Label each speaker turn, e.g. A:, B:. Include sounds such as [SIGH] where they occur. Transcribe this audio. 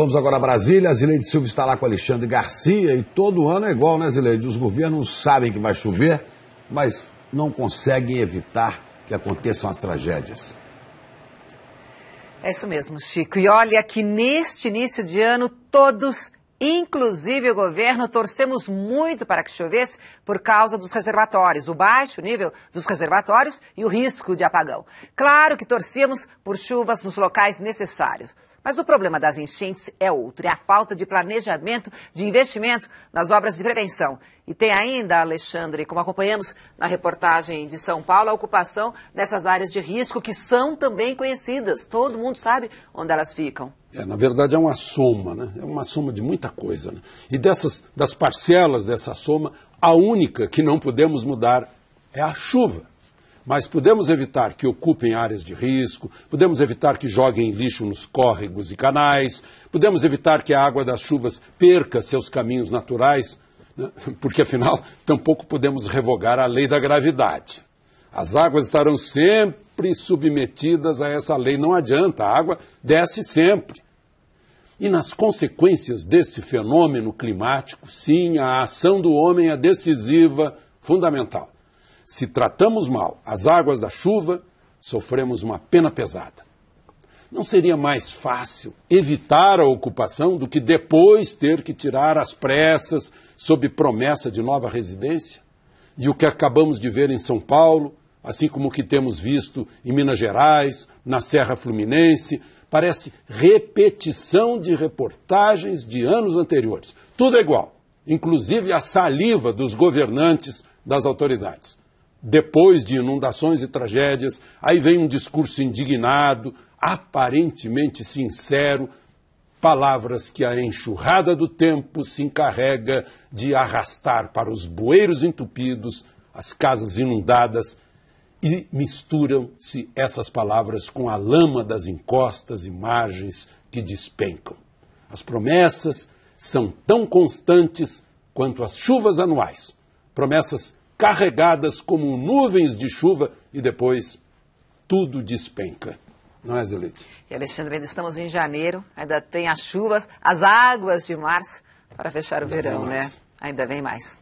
A: Vamos agora a Brasília. A Zileide Silva está lá com Alexandre Garcia e todo ano é igual, né, Zileide? Os governos sabem que vai chover, mas não conseguem evitar que aconteçam as tragédias.
B: É isso mesmo, Chico. E olha que neste início de ano, todos, inclusive o governo, torcemos muito para que chovesse por causa dos reservatórios, o baixo nível dos reservatórios e o risco de apagão. Claro que torcíamos por chuvas nos locais necessários. Mas o problema das enchentes é outro, é a falta de planejamento, de investimento nas obras de prevenção. E tem ainda, Alexandre, como acompanhamos na reportagem de São Paulo, a ocupação nessas áreas de risco que são também conhecidas. Todo mundo sabe onde elas ficam.
A: É, na verdade é uma soma, né? É uma soma de muita coisa. Né? E dessas, das parcelas dessa soma, a única que não podemos mudar é a chuva mas podemos evitar que ocupem áreas de risco, podemos evitar que joguem lixo nos córregos e canais, podemos evitar que a água das chuvas perca seus caminhos naturais, né? [LAUGHS] porque afinal tampouco podemos revogar a lei da gravidade. As águas estarão sempre submetidas a essa lei, não adianta, a água desce sempre. E nas consequências desse fenômeno climático, sim, a ação do homem é decisiva, fundamental. Se tratamos mal as águas da chuva, sofremos uma pena pesada. Não seria mais fácil evitar a ocupação do que depois ter que tirar as pressas, sob promessa de nova residência? E o que acabamos de ver em São Paulo, assim como o que temos visto em Minas Gerais, na Serra Fluminense, parece repetição de reportagens de anos anteriores. Tudo é igual, inclusive a saliva dos governantes das autoridades depois de inundações e tragédias, aí vem um discurso indignado, aparentemente sincero, palavras que a enxurrada do tempo se encarrega de arrastar para os bueiros entupidos, as casas inundadas, e misturam-se essas palavras com a lama das encostas e margens que despencam. As promessas são tão constantes quanto as chuvas anuais. Promessas carregadas como nuvens de chuva e depois tudo despenca. Não é, Zelite?
B: E Alexandre, ainda estamos em janeiro, ainda tem as chuvas, as águas de março para fechar o ainda verão, né? Ainda vem mais.